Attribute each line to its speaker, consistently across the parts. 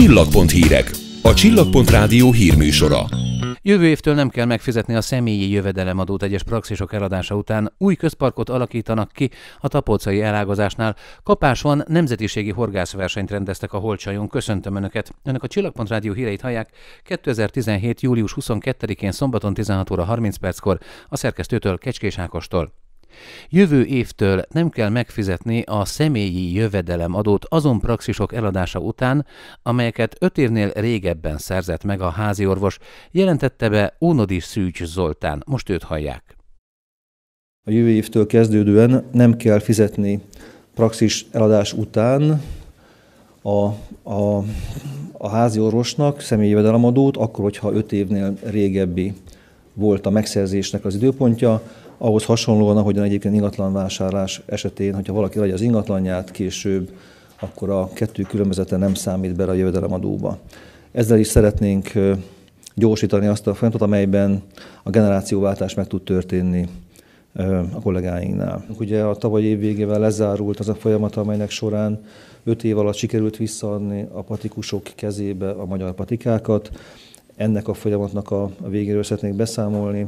Speaker 1: Csillagpont hírek. A Csillagpont Rádió hírműsora. Jövő évtől nem kell megfizetni a személyi jövedelemadót egyes praxisok eladása után. Új közparkot alakítanak ki a tapolcai elágazásnál. Kapás van, nemzetiségi horgászversenyt rendeztek a Holcsajon. Köszöntöm Önöket. Önök a Csillagpont Rádió híreit hallják 2017. július 22-én szombaton 16 óra 30 perckor a szerkesztőtől Kecskés Ákostól. Jövő évtől nem kell megfizetni a személyi jövedelem adót azon praxisok eladása után, amelyeket öt évnél régebben szerzett meg a házi orvos. jelentette be Ónodi Szűcs Zoltán, most őt hallják.
Speaker 2: A jövő évtől kezdődően nem kell fizetni praxis eladás után a, a, a házi orvosnak személyi jövedelemadót, akkor, hogyha öt évnél régebbi volt a megszerzésnek az időpontja, ahhoz hasonlóan, ahogyan egyébként ingatlan vásárlás esetén, hogyha valaki vagy az ingatlanját később, akkor a kettő különbözete nem számít bele a jövedelemadóba. Ezzel is szeretnénk gyorsítani azt a folyamatot, amelyben a generációváltás meg tud történni a kollégáinknál. Ugye a tavaly év végével lezárult az a folyamat, amelynek során 5 év alatt sikerült visszaadni a patikusok kezébe a magyar patikákat. Ennek a folyamatnak a végéről szeretnék beszámolni,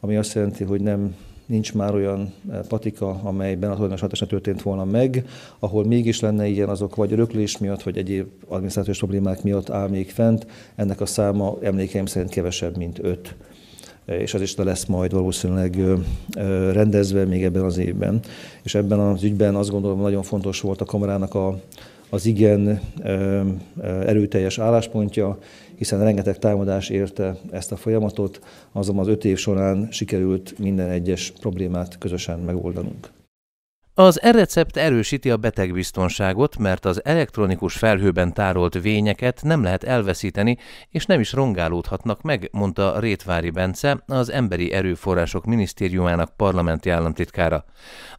Speaker 2: ami azt jelenti, hogy nem nincs már olyan eh, patika, amelyben a tulajdonos ne történt volna meg, ahol mégis lenne ilyen azok vagy öröklés miatt, vagy egyéb adminisztrációs problémák miatt áll még fent, ennek a száma emlékeim szerint kevesebb, mint öt eh, és az is le lesz majd valószínűleg eh, rendezve még ebben az évben. És ebben az ügyben azt gondolom nagyon fontos volt a kamarának a, az igen erőteljes álláspontja, hiszen rengeteg támadás érte ezt a folyamatot, azonban az öt év során sikerült minden egyes problémát közösen megoldanunk.
Speaker 1: Az e-recept erősíti a betegbiztonságot, mert az elektronikus felhőben tárolt vényeket nem lehet elveszíteni, és nem is rongálódhatnak meg, mondta Rétvári Bence, az Emberi Erőforrások Minisztériumának parlamenti államtitkára.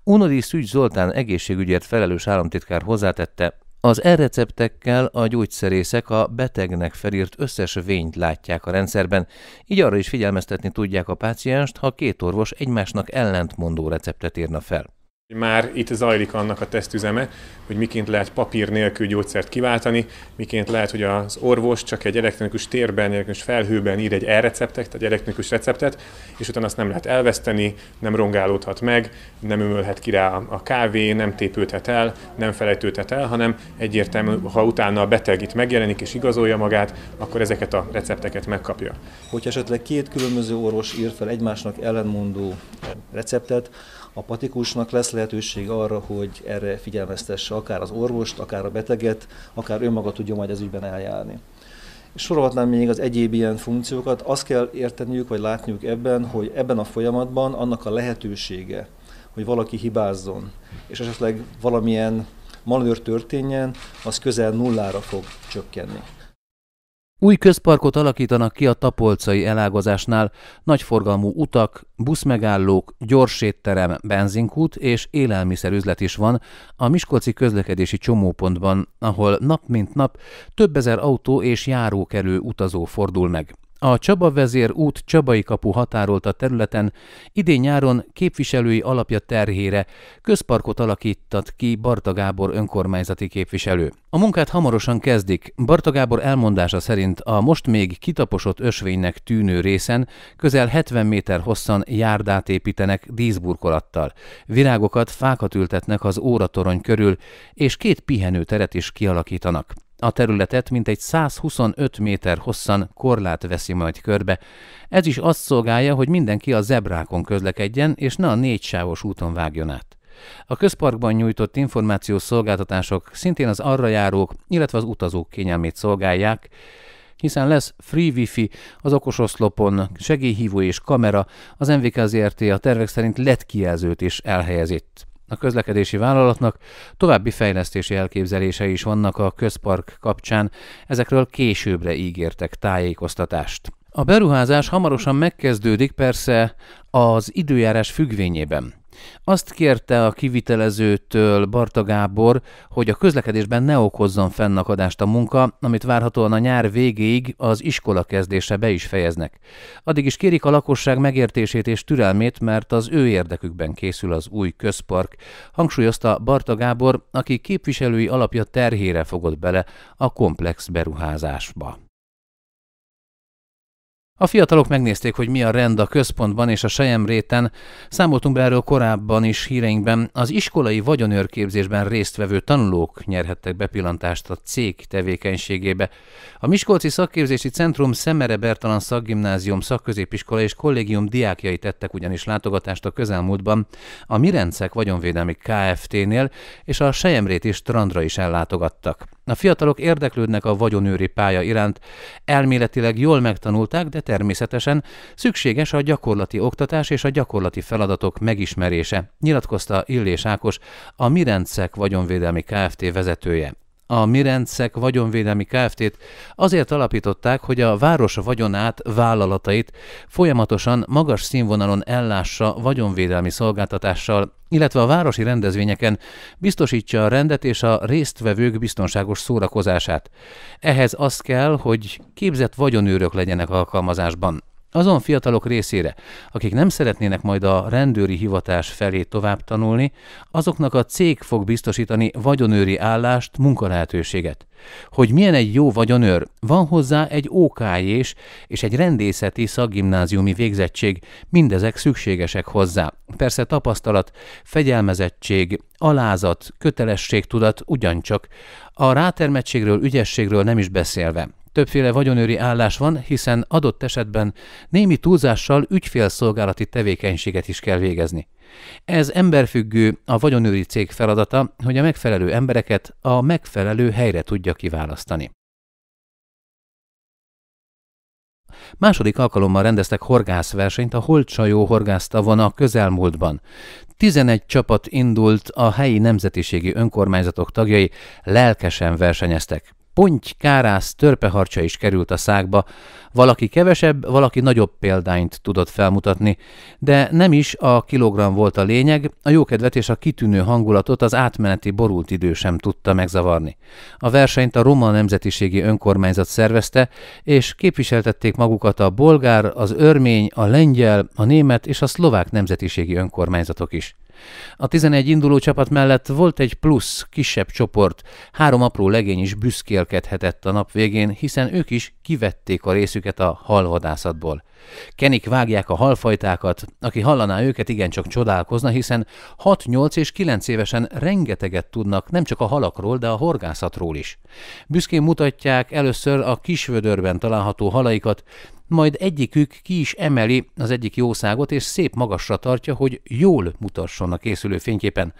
Speaker 1: Unodi Szügy Zoltán egészségügyért felelős államtitkár hozzátette, az e-receptekkel a gyógyszerészek a betegnek felírt összes vényt látják a rendszerben, így arra is figyelmeztetni tudják a pácienst, ha két orvos egymásnak ellentmondó receptet írna fel. Már itt zajlik annak a tesztüzeme, hogy miként lehet papír nélkül gyógyszert kiváltani, miként lehet, hogy az orvos csak egy elektronikus térben, elektronikus felhőben ír egy e-receptet, egy elektronikus receptet, és utána azt nem lehet elveszteni, nem rongálódhat meg, nem ömölhet ki rá a kávé, nem tépődhet el, nem felejtődhet el, hanem egyértelmű, ha utána a beteg itt megjelenik és igazolja magát, akkor ezeket a recepteket megkapja.
Speaker 2: Hogyha esetleg két különböző orvos ír fel egymásnak ellenmondó receptet, a patikusnak lesz lehetőség arra, hogy erre figyelmeztesse akár az orvost, akár a beteget, akár önmaga tudja majd az ügyben eljárni. Sorolhatnám még az egyéb ilyen funkciókat. Azt kell érteniük, vagy látniuk ebben, hogy ebben a folyamatban annak a lehetősége, hogy valaki hibázzon, és esetleg valamilyen manőr történjen, az közel nullára fog csökkenni.
Speaker 1: Új közparkot alakítanak ki a tapolcai elágazásnál, nagyforgalmú utak, buszmegállók, gyorsétterem, benzinkút és élelmiszerüzlet is van a Miskolci közlekedési csomópontban, ahol nap mint nap több ezer autó és járó kerül utazó fordul meg. A Csaba vezér út Csabai kapu határolt a területen, idén nyáron képviselői alapja terhére közparkot alakított ki Barta Gábor önkormányzati képviselő. A munkát hamarosan kezdik. Barta Gábor elmondása szerint a most még kitaposott ösvénynek tűnő részen közel 70 méter hosszan járdát építenek díszburkolattal. Virágokat, fákat ültetnek az óratorony körül, és két pihenőteret is kialakítanak. A területet mintegy 125 méter hosszan korlát veszi majd körbe. Ez is azt szolgálja, hogy mindenki a zebrákon közlekedjen, és ne a négysávos úton vágjon át. A közparkban nyújtott információs szolgáltatások szintén az arra járók, illetve az utazók kényelmét szolgálják, hiszen lesz free wifi az okos oszlopon, segélyhívó és kamera, az MVK ZRT a tervek szerint LED kijelzőt is elhelyezett. A közlekedési vállalatnak további fejlesztési elképzelései is vannak a közpark kapcsán, ezekről későbbre ígértek tájékoztatást. A beruházás hamarosan megkezdődik persze az időjárás függvényében. Azt kérte a kivitelezőtől Barta Gábor, hogy a közlekedésben ne okozzon fennakadást a munka, amit várhatóan a nyár végéig az iskola kezdése be is fejeznek. Addig is kérik a lakosság megértését és türelmét, mert az ő érdekükben készül az új közpark, hangsúlyozta Barta Gábor, aki képviselői alapja terhére fogott bele a komplex beruházásba. A fiatalok megnézték, hogy mi a rend a központban és a réten. számoltunk be erről korábban is híreinkben, az iskolai vagyonőrképzésben résztvevő tanulók nyerhettek bepillantást a cég tevékenységébe. A Miskolci Szakképzési Centrum Szemere Bertalan Szakgimnázium szakközépiskola és kollégium diákjai tettek ugyanis látogatást a közelmúltban a Mirencek vagyonvédelmi KFT-nél, és a is strandra is ellátogattak. A fiatalok érdeklődnek a vagyonőri pálya iránt, elméletileg jól megtanulták, de természetesen szükséges a gyakorlati oktatás és a gyakorlati feladatok megismerése, nyilatkozta Illés Ákos, a Mirencek vagyonvédelmi Kft. vezetője a Mirencek vagyonvédelmi Kft-t azért alapították, hogy a város vagyonát, vállalatait folyamatosan magas színvonalon ellássa vagyonvédelmi szolgáltatással, illetve a városi rendezvényeken biztosítsa a rendet és a résztvevők biztonságos szórakozását. Ehhez az kell, hogy képzett vagyonőrök legyenek alkalmazásban. Azon fiatalok részére, akik nem szeretnének majd a rendőri hivatás felé tovább tanulni, azoknak a cég fog biztosítani vagyonőri állást, munkalehetőséget. Hogy milyen egy jó vagyonőr, van hozzá egy ókájés és egy rendészeti szakgimnáziumi végzettség, mindezek szükségesek hozzá. Persze tapasztalat, fegyelmezettség, alázat, kötelességtudat ugyancsak, a rátermettségről, ügyességről nem is beszélve. Többféle vagyonőri állás van, hiszen adott esetben némi túlzással ügyfélszolgálati tevékenységet is kell végezni. Ez emberfüggő a vagyonőri cég feladata, hogy a megfelelő embereket a megfelelő helyre tudja kiválasztani. Második alkalommal rendeztek horgászversenyt a Holcsajó horgásztavon a közelmúltban. 11 csapat indult, a helyi nemzetiségi önkormányzatok tagjai lelkesen versenyeztek ponty, kárász, törpeharcsa is került a szákba. Valaki kevesebb, valaki nagyobb példányt tudott felmutatni, de nem is a kilogram volt a lényeg, a jókedvet és a kitűnő hangulatot az átmeneti borult idő sem tudta megzavarni. A versenyt a roma nemzetiségi önkormányzat szervezte, és képviseltették magukat a bolgár, az örmény, a lengyel, a német és a szlovák nemzetiségi önkormányzatok is. A 11 induló csapat mellett volt egy plusz, kisebb csoport, három apró legény is büszkélkedhetett a nap végén, hiszen ők is kivették a részüket a halvadászatból. Kenik vágják a halfajtákat, aki hallaná őket, igencsak csodálkozna, hiszen 6-8 és 9 évesen rengeteget tudnak nem csak a halakról, de a horgászatról is. Büszkén mutatják először a kisvödörben található halaikat, majd egyikük ki is emeli az egyik jószágot, és szép magasra tartja, hogy jól mutasson a készülő fényképen.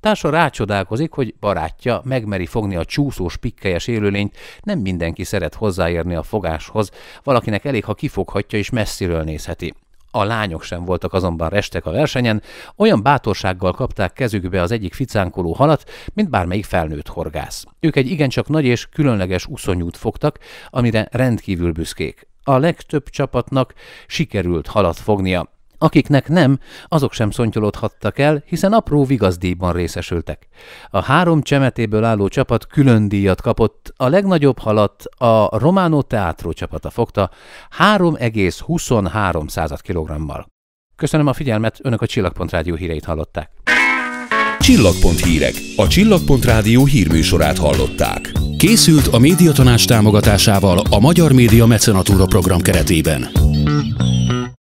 Speaker 1: Társa rácsodálkozik, hogy barátja megmeri fogni a csúszós, pikkelyes élőlényt, nem mindenki szeret hozzáérni a fogáshoz, valakinek elég, ha kifoghatja és messziről nézheti. A lányok sem voltak azonban restek a versenyen, olyan bátorsággal kapták kezükbe az egyik ficánkoló halat, mint bármelyik felnőtt horgász. Ők egy igencsak nagy és különleges uszonyút fogtak, amire rendkívül büszkék a legtöbb csapatnak sikerült halat fognia. Akiknek nem, azok sem szontyolódhattak el, hiszen apró vigazdíjban részesültek. A három csemetéből álló csapat külön díjat kapott, a legnagyobb halat a Romano Teátro csapata fogta 3,23 kg-mal. Köszönöm a figyelmet, önök a Csillagpont Rádió híreit hallották. Csillagpont hírek. A Csillagpont rádió hírműsorát hallották. Készült a médiatanás támogatásával a Magyar Média Mecenatúra program keretében.